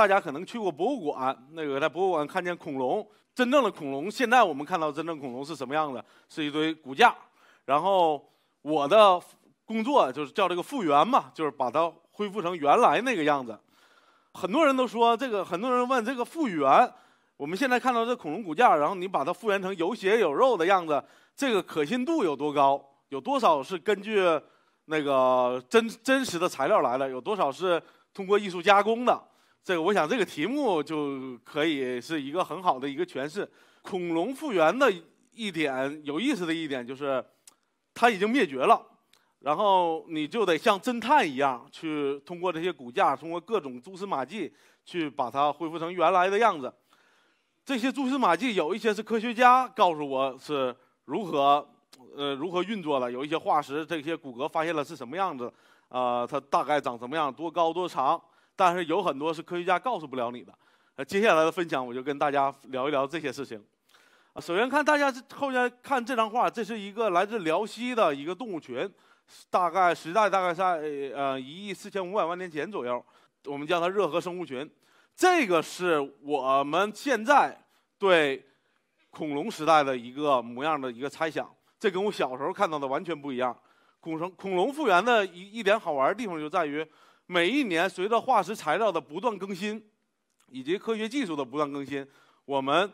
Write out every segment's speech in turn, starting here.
大家可能去过博物馆，那个在博物馆看见恐龙，真正的恐龙。现在我们看到真正恐龙是什么样的？是一堆骨架。然后我的工作就是叫这个复原嘛，就是把它恢复成原来那个样子。很多人都说这个，很多人问这个复原。我们现在看到这恐龙骨架，然后你把它复原成有血有肉的样子，这个可信度有多高？有多少是根据那个真真实的材料来的？有多少是通过艺术加工的？这个，我想这个题目就可以是一个很好的一个诠释。恐龙复原的一点有意思的一点就是，它已经灭绝了，然后你就得像侦探一样去通过这些骨架，通过各种蛛丝马迹去把它恢复成原来的样子。这些蛛丝马迹有一些是科学家告诉我是如何，呃如何运作了，有一些化石这些骨骼发现了是什么样子，啊，它大概长什么样，多高多长。但是有很多是科学家告诉不了你的。呃，接下来的分享，我就跟大家聊一聊这些事情。啊，首先看大家这，后先看这张画，这是一个来自辽西的一个动物群，大概时代大概在呃一亿四千五百万年前左右，我们叫它热河生物群。这个是我们现在对恐龙时代的一个模样的一个猜想，这跟我小时候看到的完全不一样。恐龙恐龙复原的一一点好玩的地方就在于。每一年，随着化石材料的不断更新，以及科学技术的不断更新，我们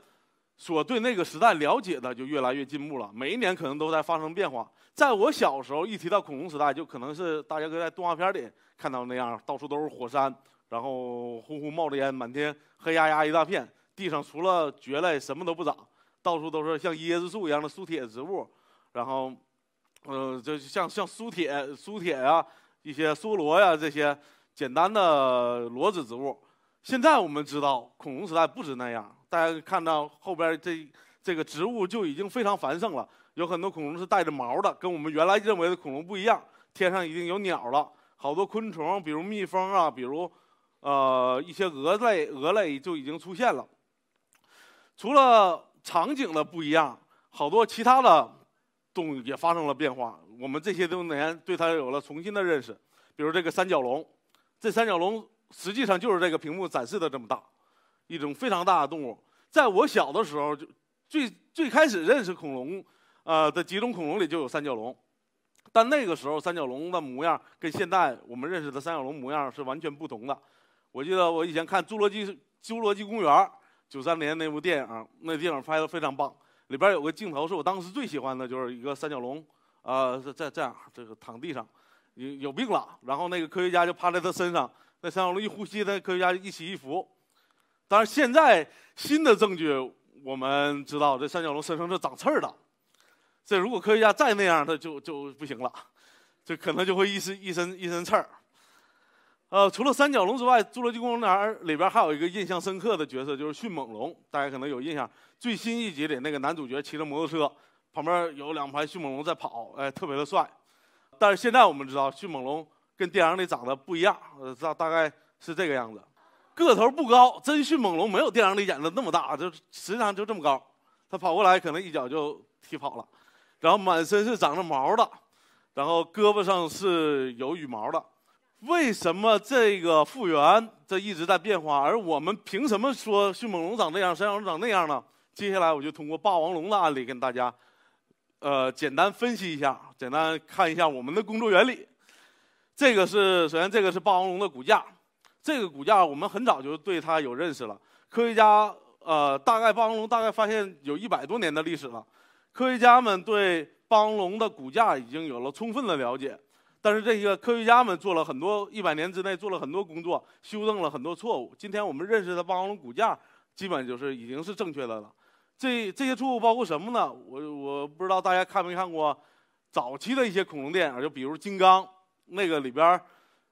所对那个时代了解的就越来越进步了。每一年可能都在发生变化。在我小时候，一提到恐龙时代，就可能是大家都在动画片里看到那样，到处都是火山，然后呼呼冒着烟，满天黑压压一大片，地上除了蕨类什么都不长，到处都是像椰子树一样的苏铁植物，然后，嗯，就像像苏铁苏铁啊。一些梭罗呀，这些简单的裸子植物。现在我们知道，恐龙时代不止那样。大家看到后边这这个植物就已经非常繁盛了。有很多恐龙是带着毛的，跟我们原来认为的恐龙不一样。天上已经有鸟了，好多昆虫，比如蜜蜂啊，比如呃一些蛾类，蛾类就已经出现了。除了场景的不一样，好多其他的。动物也发生了变化，我们这些多年对它有了重新的认识。比如这个三角龙，这三角龙实际上就是这个屏幕展示的这么大，一种非常大的动物。在我小的时候，就最最开始认识恐龙，呃的几种恐龙里就有三角龙，但那个时候三角龙的模样跟现在我们认识的三角龙模样是完全不同的。我记得我以前看《侏罗纪侏罗纪公园》九三年那部电影，那电影拍的非常棒。里边有个镜头是我当时最喜欢的，就是一个三角龙，啊，在这样这个躺地上，有有病了，然后那个科学家就趴在他身上，那三角龙一呼吸，那科学家一起一伏。当然，现在新的证据我们知道，这三角龙身上是长刺儿的，这如果科学家再那样，他就就不行了，这可能就会一身一身一身刺儿。呃，除了三角龙之外，侏罗纪公园里边还有一个印象深刻的角色，就是迅猛龙。大家可能有印象，最新一集里那个男主角骑着摩托车，旁边有两排迅猛龙在跑，哎，特别的帅。但是现在我们知道，迅猛龙跟电影里长得不一样，大大概是这个样子，个头不高，真迅猛龙没有电影里演的那么大，就实际上就这么高。他跑过来可能一脚就踢跑了，然后满身是长着毛的，然后胳膊上是有羽毛的。为什么这个复原这一直在变化？而我们凭什么说迅猛龙长这样，神角龙长那样呢？接下来我就通过霸王龙的案例跟大家，呃，简单分析一下，简单看一下我们的工作原理。这个是首先，这个是霸王龙的骨架。这个骨架我们很早就对它有认识了。科学家呃，大概霸王龙大概发现有一百多年的历史了。科学家们对霸王龙的骨架已经有了充分的了解。但是这些科学家们做了很多，一百年之内做了很多工作，修正了很多错误。今天我们认识的霸王龙骨架，基本就是已经是正确的了。这这些错误包括什么呢？我我不知道大家看没看过早期的一些恐龙电影，就比如《金刚》那个里边，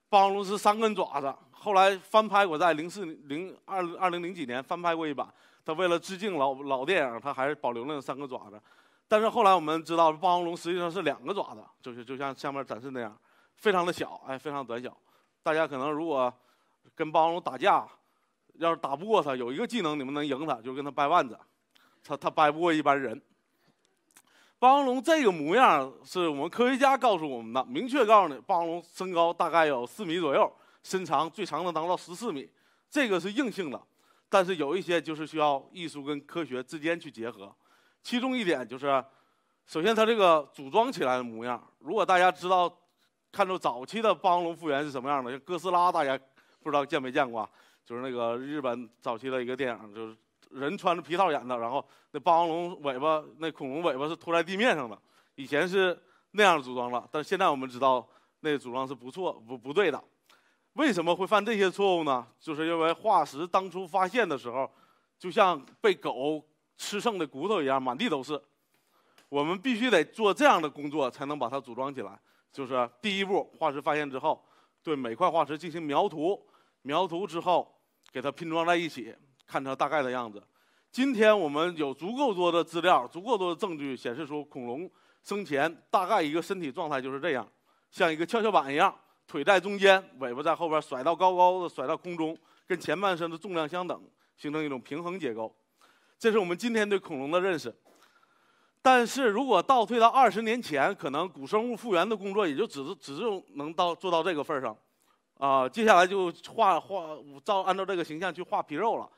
霸王龙是三根爪子。后来翻拍，我在零四零二二零零几年翻拍过一版，他为了致敬老老电影，他还是保留了三个爪子。但是后来我们知道，霸王龙实际上是两个爪子，就是就像下面展示那样。非常的小，哎，非常短小。大家可能如果跟霸王龙打架，要是打不过它，有一个技能你们能赢它，就是跟它掰腕子，它它掰不过一般人。霸王龙这个模样是我们科学家告诉我们的，明确告诉你，霸王龙身高大概有四米左右，身长最长能达到十四米，这个是硬性的。但是有一些就是需要艺术跟科学之间去结合，其中一点就是，首先它这个组装起来的模样，如果大家知道。看到早期的霸王龙复原是什么样的？像哥斯拉，大家不知道见没见过？就是那个日本早期的一个电影，就是人穿着皮套演的，然后那霸王龙尾巴，那恐龙尾巴是拖在地面上的。以前是那样组装的，但现在我们知道那组装是不错不不对的。为什么会犯这些错误呢？就是因为化石当初发现的时候，就像被狗吃剩的骨头一样，满地都是。我们必须得做这样的工作，才能把它组装起来。就是第一步，化石发现之后，对每块化石进行描图，描图之后给它拼装在一起，看它大概的样子。今天我们有足够多的资料，足够多的证据，显示出恐龙生前大概一个身体状态就是这样，像一个跷跷板一样，腿在中间，尾巴在后边，甩到高高的，甩到空中，跟前半身的重量相等，形成一种平衡结构。这是我们今天对恐龙的认识。但是如果倒退到二十年前，可能古生物复原的工作也就只是只是能到做到这个份上，啊，接下来就画画照按照这个形象去画皮肉了。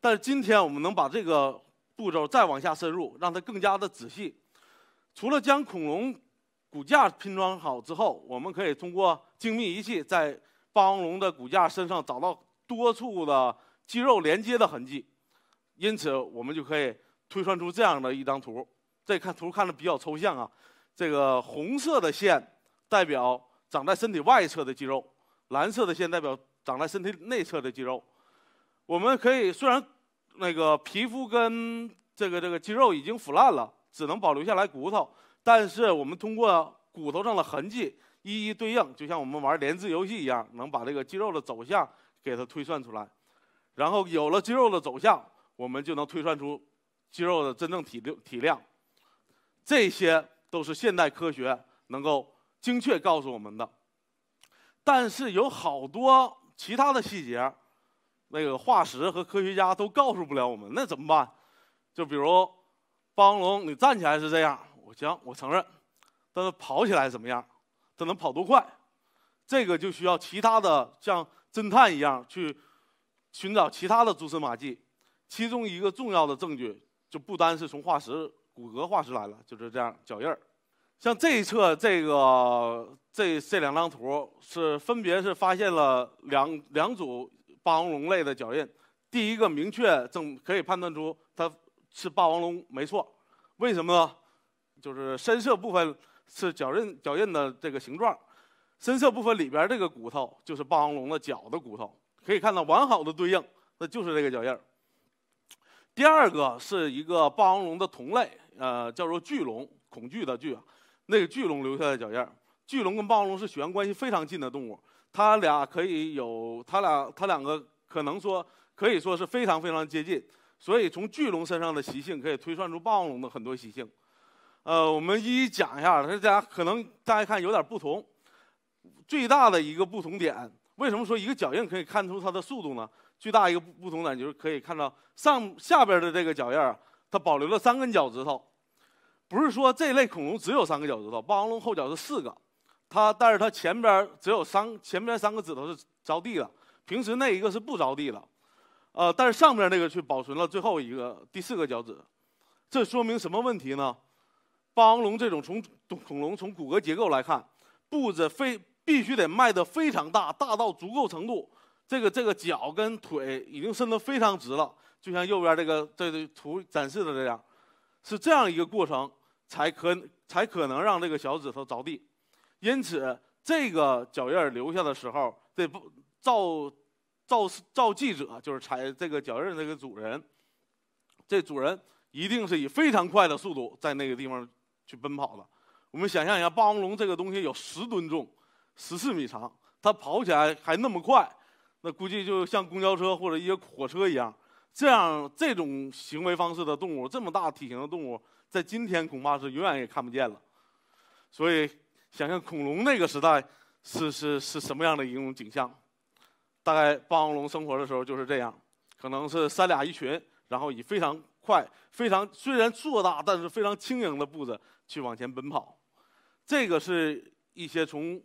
但是今天我们能把这个步骤再往下深入，让它更加的仔细。除了将恐龙骨架拼装好之后，我们可以通过精密仪器在霸王龙的骨架身上找到多处的肌肉连接的痕迹，因此我们就可以推算出这样的一张图。这看图看的比较抽象啊，这个红色的线代表长在身体外侧的肌肉，蓝色的线代表长在身体内侧的肌肉。我们可以虽然那个皮肤跟这个这个肌肉已经腐烂了，只能保留下来骨头，但是我们通过骨头上的痕迹一一对应，就像我们玩连字游戏一样，能把这个肌肉的走向给它推算出来。然后有了肌肉的走向，我们就能推算出肌肉的真正体量。这些都是现代科学能够精确告诉我们的，但是有好多其他的细节，那个化石和科学家都告诉不了我们，那怎么办？就比如霸王龙，你站起来是这样，我行，我承认，但是跑起来怎么样？它能跑多快？这个就需要其他的像侦探一样去寻找其他的蛛丝马迹。其中一个重要的证据，就不单是从化石。骨骼化石来了，就是这样脚印儿。像这一侧这个这这两张图是分别是发现了两两组霸王龙类的脚印。第一个明确证可以判断出它是霸王龙没错。为什么呢？就是深色部分是脚印脚印的这个形状，深色部分里边这个骨头就是霸王龙的脚的骨头，可以看到完好的对应，那就是这个脚印儿。第二个是一个霸王龙的同类，呃，叫做巨龙，恐惧的惧啊，那个巨龙留下的脚印儿。巨龙跟霸王龙是血缘关系非常近的动物，它俩可以有，它俩它两个可能说可以说是非常非常接近，所以从巨龙身上的习性可以推算出霸王龙的很多习性。呃，我们一一讲一下，大家可能大家看有点不同，最大的一个不同点，为什么说一个脚印可以看出它的速度呢？最大一个不不同呢，就是可以看到上下边的这个脚印儿啊，它保留了三根脚趾头，不是说这类恐龙只有三个脚趾头，霸王龙后脚是四个，它但是它前边只有三前边三个指头是着地的，平时那一个是不着地的，呃，但是上面那个却保存了最后一个第四个脚趾，这说明什么问题呢？霸王龙这种从恐龙从骨骼结构来看，步子非必须得迈得非常大，大到足够程度。这个这个脚跟腿已经伸得非常直了，就像右边这个这个、图展示的这样，是这样一个过程才可才可能让这个小指头着地，因此这个脚印留下的时候，这不造造造记者就是踩这个脚印这个主人，这主人一定是以非常快的速度在那个地方去奔跑的。我们想象一下，霸王龙这个东西有十吨重，十四米长，它跑起来还那么快。那估计就像公交车或者一些火车一样，这样这种行为方式的动物，这么大体型的动物，在今天恐怕是永远也看不见了。所以，想象恐龙那个时代是是是什么样的一种景象，大概霸王龙生活的时候就是这样，可能是三俩一群，然后以非常快、非常虽然硕大但是非常轻盈的步子去往前奔跑。这个是一些从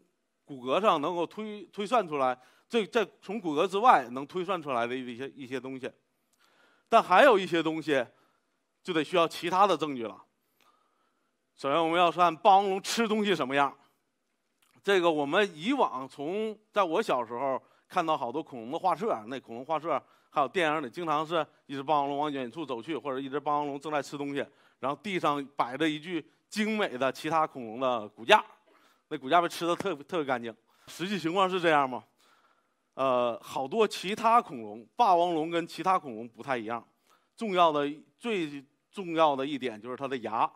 骨骼上能够推推算出来。这在从骨骼之外能推算出来的一些一些东西，但还有一些东西就得需要其他的证据了。首先，我们要算霸王龙吃东西什么样。这个我们以往从在我小时候看到好多恐龙的画册，那恐龙画册还有电影里经常是一只霸王龙往远处走去，或者一只霸王龙正在吃东西，然后地上摆着一具精美的其他恐龙的骨架，那骨架被吃的特特别干净。实际情况是这样吗？呃，好多其他恐龙，霸王龙跟其他恐龙不太一样。重要的，最重要的一点就是它的牙。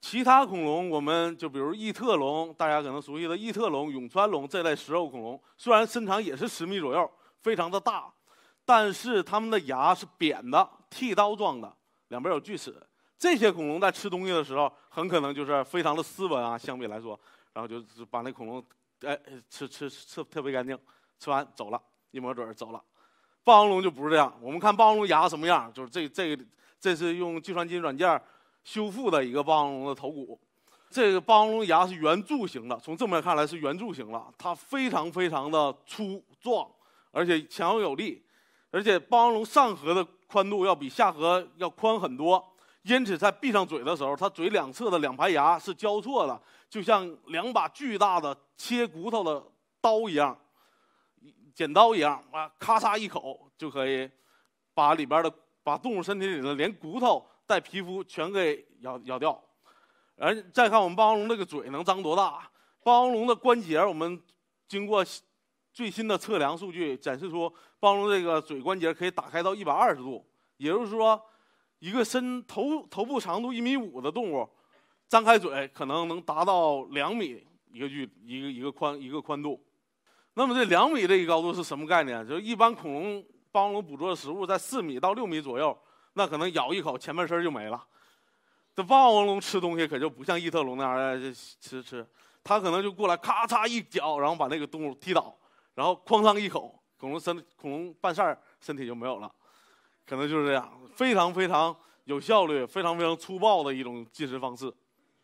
其他恐龙，我们就比如异特龙，大家可能熟悉的异特龙、永川龙这类食肉恐龙，虽然身长也是十米左右，非常的大，但是它们的牙是扁的、剃刀状的，两边有锯齿。这些恐龙在吃东西的时候，很可能就是非常的斯文啊。相比来说，然后就把那恐龙，哎，吃吃吃，特别干净。吃完走了，一抹嘴走了。霸王龙就不是这样。我们看霸王龙牙什么样，就是这这这是用计算机软件修复的一个霸王龙的头骨。这个霸王龙牙是圆柱形的，从正面看来是圆柱形了。它非常非常的粗壮，而且强有力。而且霸王龙上颌的宽度要比下颌要宽很多，因此在闭上嘴的时候，它嘴两侧的两排牙是交错的，就像两把巨大的切骨头的刀一样。剪刀一样啊！咔嚓一口就可以把里边的、把动物身体里的连骨头带皮肤全给咬咬掉。然后再看我们霸王龙这个嘴能张多大？霸王龙的关节，我们经过最新的测量数据展示出，霸王龙这个嘴关节可以打开到一百二十度。也就是说，一个身头头部长度一米五的动物，张开嘴可能能达到两米一个距一个一个宽一个宽度。那么这两米这一高度是什么概念？就一般恐龙霸王龙捕捉的食物在四米到六米左右，那可能咬一口前半身就没了。这霸王龙吃东西可就不像异特龙那样吃吃，它可能就过来咔嚓一脚，然后把那个动物踢倒，然后哐当一口，恐龙身恐龙半扇身体就没有了，可能就是这样，非常非常有效率，非常非常粗暴的一种进食方式。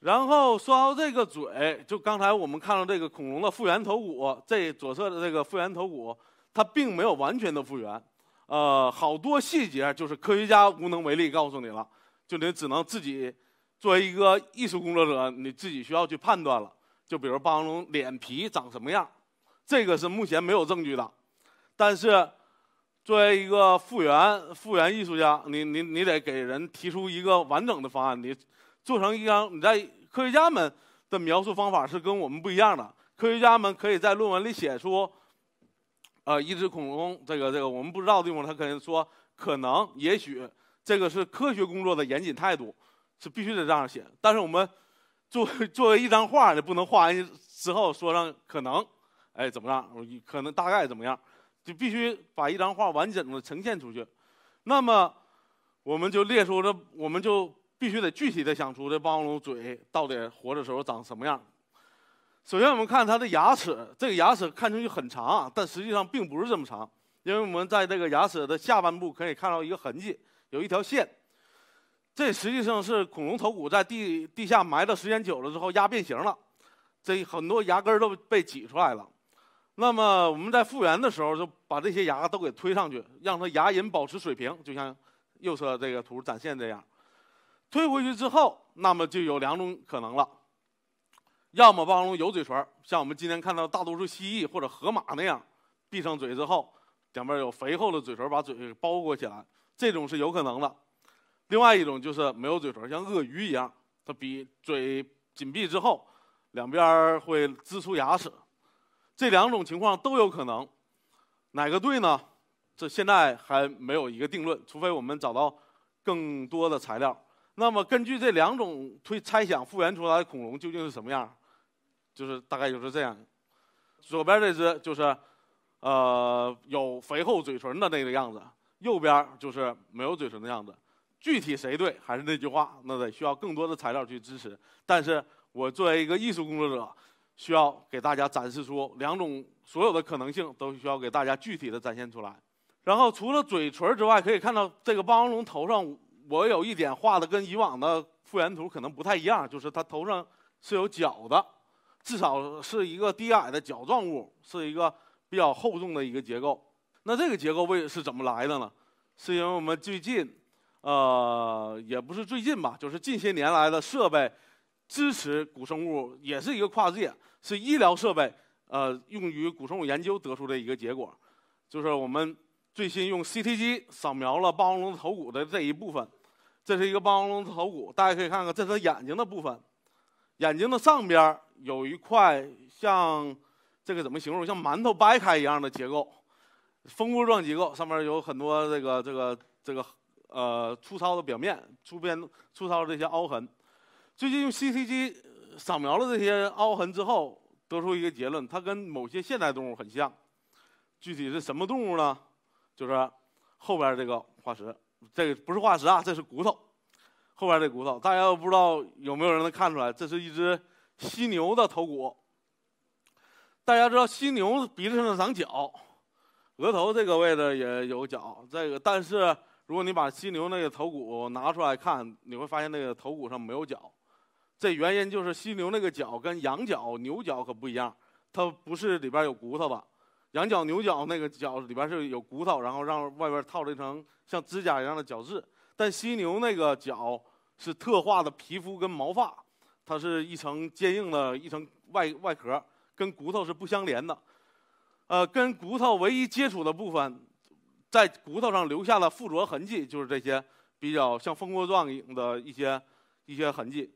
然后说到这个嘴，就刚才我们看到这个恐龙的复原头骨，这左侧的这个复原头骨，它并没有完全的复原，呃，好多细节就是科学家无能为力告诉你了，就得只能自己作为一个艺术工作者，你自己需要去判断了。就比如霸王龙脸皮长什么样，这个是目前没有证据的，但是作为一个复原复原艺术家，你你你得给人提出一个完整的方案，你。做成一张，你在科学家们的描述方法是跟我们不一样的。科学家们可以在论文里写出，呃，一只恐龙，这个这个我们不知道的地方，他可能说可能也许这个是科学工作的严谨态度，是必须得这样写。但是我们作作为一张画你不能画完之后说上可能，哎怎么样，可能大概怎么样，就必须把一张画完整的呈现出去。那么我们就列出了，我们就。必须得具体的想出这霸王龙嘴到底活的时候长什么样。首先，我们看它的牙齿，这个牙齿看上去很长，但实际上并不是这么长，因为我们在这个牙齿的下半部可以看到一个痕迹，有一条线，这实际上是恐龙头骨在地地下埋的时间久了之后压变形了，这很多牙根都被挤出来了。那么我们在复原的时候就把这些牙都给推上去，让它牙龈保持水平，就像右侧这个图展现这样。退回去之后，那么就有两种可能了：要么霸王龙有嘴唇，像我们今天看到大多数蜥蜴或者河马那样，闭上嘴之后，两边有肥厚的嘴唇把嘴包裹起来，这种是有可能的；另外一种就是没有嘴唇，像鳄鱼一样，它比嘴紧闭之后，两边会呲出牙齿。这两种情况都有可能，哪个对呢？这现在还没有一个定论，除非我们找到更多的材料。那么，根据这两种推猜想复原出来的恐龙究竟是什么样就是大概就是这样。左边这只就是，呃，有肥厚嘴唇的那个样子；右边就是没有嘴唇的样子。具体谁对，还是那句话，那得需要更多的材料去支持。但是我作为一个艺术工作者，需要给大家展示出两种所有的可能性，都需要给大家具体的展现出来。然后，除了嘴唇之外，可以看到这个霸王龙头上。我有一点画的跟以往的复原图可能不太一样，就是它头上是有角的，至少是一个低矮的角状物，是一个比较厚重的一个结构。那这个结构位是怎么来的呢？是因为我们最近，呃，也不是最近吧，就是近些年来的设备支持古生物，也是一个跨界，是医疗设备，呃，用于古生物研究得出的一个结果，就是我们。最新用 CT 机扫描了霸王龙头骨的这一部分，这是一个霸王龙头骨，大家可以看看，这是它眼睛的部分，眼睛的上边有一块像这个怎么形容？像馒头掰开一样的结构，蜂窝状结构，上面有很多这个这个这个呃粗糙的表面，粗边粗糙的这些凹痕。最近用 CT 机扫描了这些凹痕之后，得出一个结论，它跟某些现代动物很像，具体是什么动物呢？就是后边这个化石，这个不是化石啊，这是骨头。后边这骨头，大家不知道有没有人能看出来，这是一只犀牛的头骨。大家知道，犀牛鼻子上长角，额头这个位置也有角。这个，但是如果你把犀牛那个头骨拿出来看，你会发现那个头骨上没有角。这原因就是，犀牛那个角跟羊角、牛角可不一样，它不是里边有骨头的。羊角、牛角那个角里边是有骨头，然后让外边套了一层像指甲一样的角质。但犀牛那个角是特化的皮肤跟毛发，它是一层坚硬的一层外外壳，跟骨头是不相连的。呃，跟骨头唯一接触的部分，在骨头上留下了附着痕迹，就是这些比较像蜂窝状的一些一些痕迹。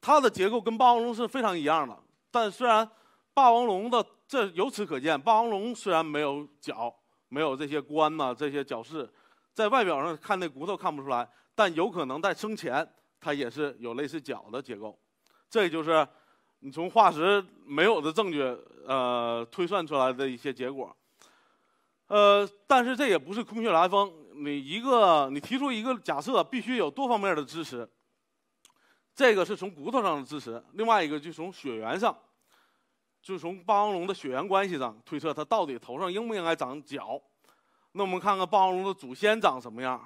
它的结构跟霸王龙是非常一样的。但虽然霸王龙的这由此可见，霸王龙虽然没有脚，没有这些冠呐、这些角饰，在外表上看那骨头看不出来，但有可能在生前它也是有类似脚的结构。这就是你从化石没有的证据，呃，推算出来的一些结果。呃，但是这也不是空穴来风，你一个你提出一个假设，必须有多方面的支持。这个是从骨头上的支持，另外一个就从血缘上。就从霸王龙的血缘关系上推测，它到底头上应不应该长角？那我们看看霸王龙的祖先长什么样？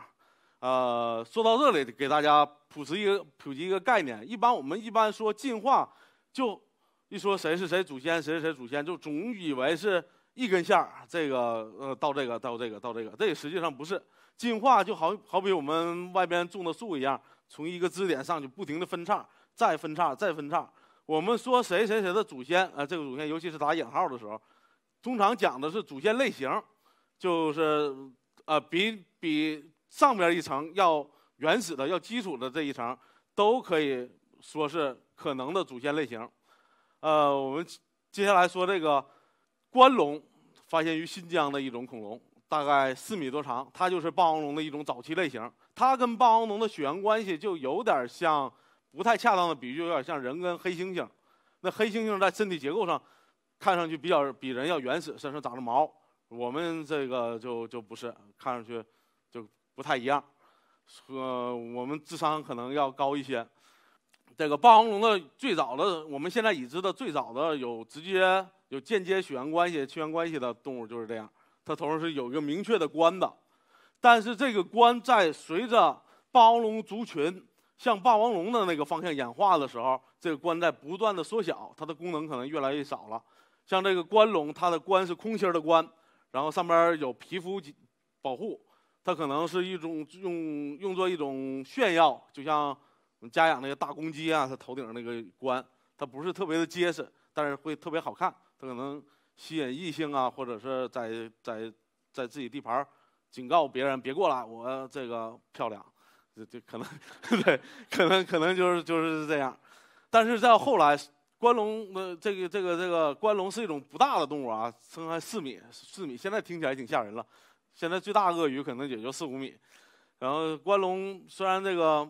呃，说到这里，给大家普及一个普及一个概念。一般我们一般说进化，就一说谁是谁祖先，谁是谁祖先，就总以为是一根线儿，这个呃到这个到这个到这个，这实际上不是。进化就好好比我们外边种的树一样，从一个支点上去不停的分叉，再分叉，再分叉。我们说谁谁谁的祖先啊，这个祖先尤其是打引号的时候，通常讲的是祖先类型，就是呃比比上边一层要原始的、要基础的这一层，都可以说是可能的祖先类型。呃，我们接下来说这个关龙，发现于新疆的一种恐龙，大概四米多长，它就是霸王龙的一种早期类型，它跟霸王龙的血缘关系就有点像。不太恰当的比喻，有点像人跟黑猩猩。那黑猩猩在身体结构上看上去比较比人要原始，身上长着毛。我们这个就就不是，看上去就不太一样。呃，我们智商可能要高一些。这个霸王龙的最早的我们现在已知的最早的有直接有间接血缘关系亲缘关系的动物就是这样，它头上是有一个明确的冠的，但是这个冠在随着霸王龙族群。像霸王龙的那个方向演化的时候，这个冠在不断的缩小，它的功能可能越来越少了。像这个冠龙，它的冠是空心儿的冠，然后上边有皮肤保护，它可能是一种用用作一种炫耀，就像家养那个大公鸡啊，它头顶那个冠，它不是特别的结实，但是会特别好看，它可能吸引异性啊，或者是在在在自己地盘儿警告别人别过来，我这个漂亮。这这可能，对，可能可能就是就是这样。但是在后来，关龙的这个这个这个关龙是一种不大的动物啊，身高四米四米，现在听起来挺吓人了。现在最大鳄鱼可能也就四五米。然后关龙虽然这个，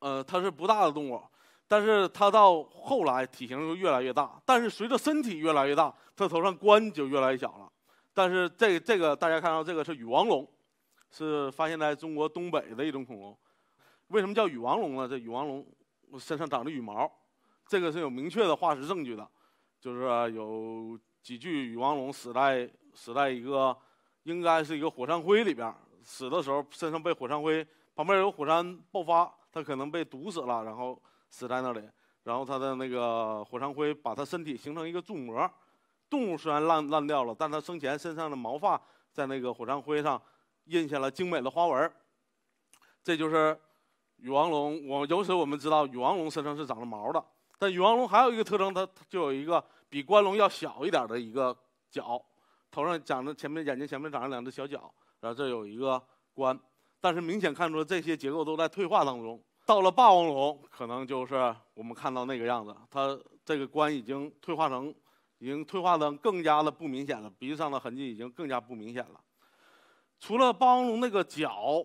呃，它是不大的动物，但是它到后来体型就越来越大。但是随着身体越来越大，它头上冠就越来越小了。但是这这个大家看到这个是羽王龙。是发现在中国东北的一种恐龙，为什么叫羽王龙呢？这羽王龙身上长着羽毛，这个是有明确的化石证据的，就是有几具羽王龙死在死在一个应该是一个火山灰里边死的时候身上被火山灰，旁边有火山爆发，它可能被毒死了，然后死在那里，然后它的那个火山灰把它身体形成一个柱模，动物虽然烂烂掉了，但它生前身上的毛发在那个火山灰上。印下了精美的花纹这就是羽王龙。我由此我们知道，羽王龙身上是长了毛的。但羽王龙还有一个特征，它就有一个比关龙要小一点的一个角，头上长着前面眼睛前面长着两只小角，然后这有一个关，但是明显看出这些结构都在退化当中。到了霸王龙，可能就是我们看到那个样子，它这个关已经退化成，已经退化成更加的不明显了，鼻子上的痕迹已经更加不明显了。除了霸王龙那个脚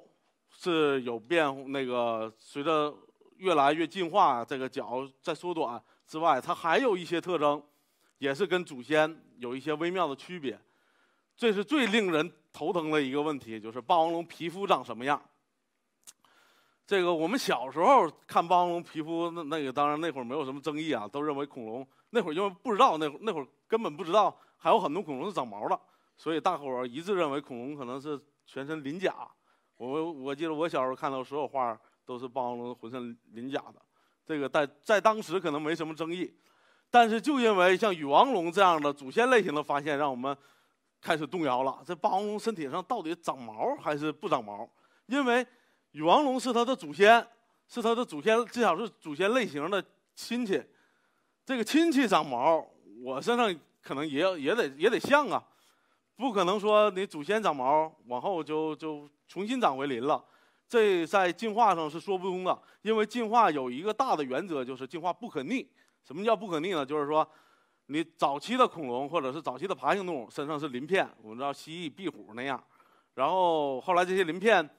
是有变，那个随着越来越进化，这个脚在缩短之外，它还有一些特征，也是跟祖先有一些微妙的区别。这是最令人头疼的一个问题，就是霸王龙皮肤长什么样？这个我们小时候看霸王龙皮肤，那那个当然那会儿没有什么争议啊，都认为恐龙那会儿因为不知道那那会儿根本不知道，还有很多恐龙是长毛了。所以大伙儿一致认为恐龙可能是全身鳞甲。我我记得我小时候看到所有画都是霸王龙浑身鳞甲的，这个在在当时可能没什么争议。但是就因为像羽王龙这样的祖先类型的发现，让我们开始动摇了：这霸王龙身体上到底长毛还是不长毛？因为羽王龙是它的祖先，是它的祖先，至少是祖先类型的亲戚。这个亲戚长毛，我身上可能也要也得也得像啊。不可能说你祖先长毛，往后就就重新长回鳞了，这在进化上是说不通的。因为进化有一个大的原则，就是进化不可逆。什么叫不可逆呢？就是说，你早期的恐龙或者是早期的爬行动物身上是鳞片，我们知道蜥蜴、壁虎那样，然后后来这些鳞片，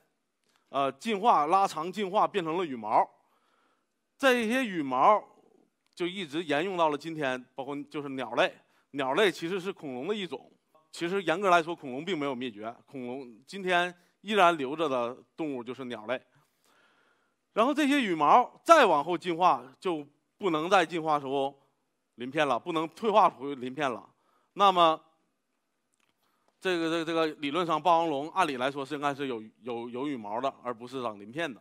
呃，进化拉长，进化变成了羽毛。这些羽毛就一直沿用到了今天，包括就是鸟类。鸟类其实是恐龙的一种。其实严格来说，恐龙并没有灭绝。恐龙今天依然留着的动物就是鸟类。然后这些羽毛再往后进化，就不能再进化出鳞片了，不能退化出鳞片了。那么，这个、这个、这个，理论上霸王龙按理来说是应该是有有有羽毛的，而不是长鳞片的。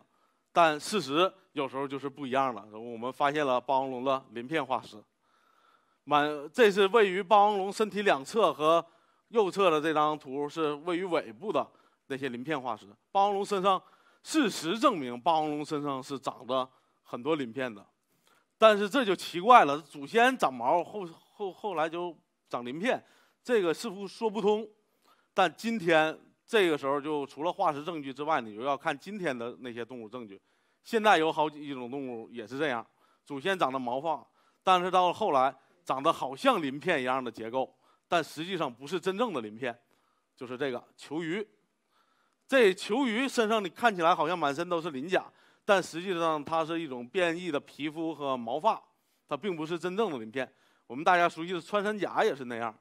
但事实有时候就是不一样了。我们发现了霸王龙的鳞片化石，满这是位于霸王龙身体两侧和。右侧的这张图是位于尾部的那些鳞片化石。霸王龙身上，事实证明，霸王龙身上是长着很多鳞片的。但是这就奇怪了，祖先长毛，后后后来就长鳞片，这个似乎说不通。但今天这个时候，就除了化石证据之外，你就要看今天的那些动物证据。现在有好几种动物也是这样，祖先长的毛发，但是到后来长得好像鳞片一样的结构。但实际上不是真正的鳞片，就是这个球鱼。这球鱼身上你看起来好像满身都是鳞甲，但实际上它是一种变异的皮肤和毛发，它并不是真正的鳞片。我们大家熟悉的穿山甲也是那样。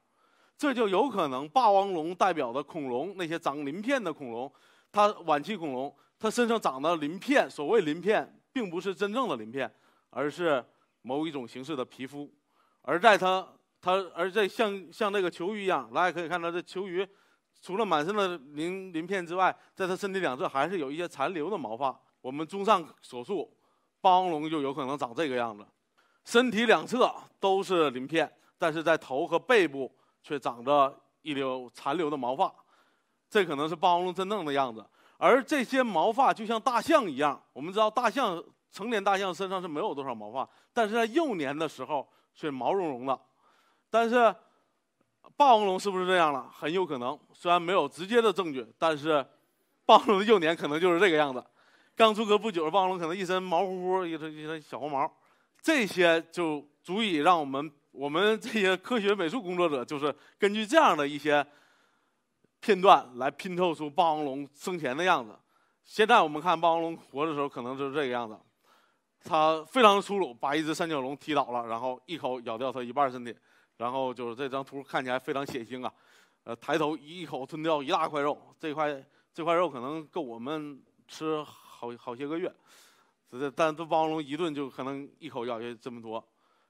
这就有可能，霸王龙代表的恐龙那些长鳞片的恐龙，它晚期恐龙，它身上长的鳞片，所谓鳞片，并不是真正的鳞片，而是某一种形式的皮肤，而在它。它而在像像那个球鱼一样，来可以看到这球鱼，除了满身的鳞鳞片之外，在它身体两侧还是有一些残留的毛发。我们综上所述，霸王龙就有可能长这个样子，身体两侧都是鳞片，但是在头和背部却长着一绺残留的毛发，这可能是霸王龙真正的样子。而这些毛发就像大象一样，我们知道大象成年大象身上是没有多少毛发，但是在幼年的时候却毛茸茸的。但是，霸王龙是不是这样了？很有可能，虽然没有直接的证据，但是，霸王龙的幼年可能就是这个样子。刚出壳不久的霸王龙可能一身毛乎乎，一身一身小黄毛。这些就足以让我们我们这些科学美术工作者，就是根据这样的一些片段来拼凑出霸王龙生前的样子。现在我们看霸王龙活的时候，可能就是这个样子。它非常粗鲁，把一只三角龙踢倒了，然后一口咬掉它一半身体。然后就是这张图看起来非常血腥啊，呃，抬头一口吞掉一大块肉，这块这块肉可能够我们吃好好些个月，这但这霸王龙一顿就可能一口咬下这么多。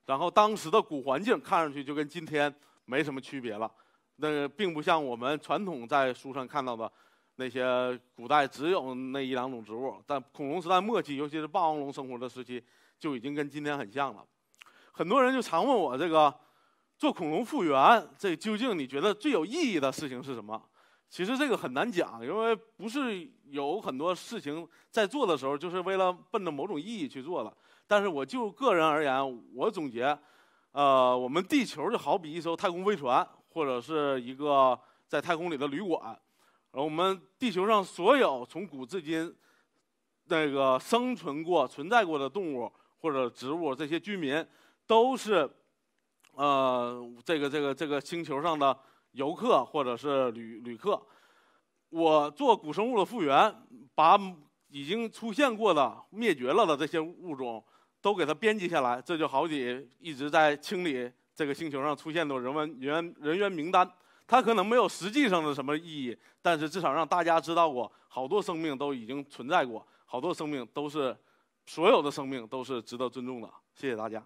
然后当时的古环境看上去就跟今天没什么区别了，那并不像我们传统在书上看到的那些古代只有那一两种植物。但恐龙时代末期，尤其是霸王龙生活的时期，就已经跟今天很像了。很多人就常问我这个。做恐龙复原，这究竟你觉得最有意义的事情是什么？其实这个很难讲，因为不是有很多事情在做的时候就是为了奔着某种意义去做的。但是我就个人而言，我总结，呃，我们地球就好比一艘太空飞船，或者是一个在太空里的旅馆。而我们地球上所有从古至今那个生存过、存在过的动物或者植物这些居民，都是。呃，这个这个这个星球上的游客或者是旅旅客，我做古生物的复原，把已经出现过的灭绝了的这些物种都给它编辑下来，这就好比一直在清理这个星球上出现的人文员人员名单。它可能没有实际上的什么意义，但是至少让大家知道过好多生命都已经存在过，好多生命都是所有的生命都是值得尊重的。谢谢大家。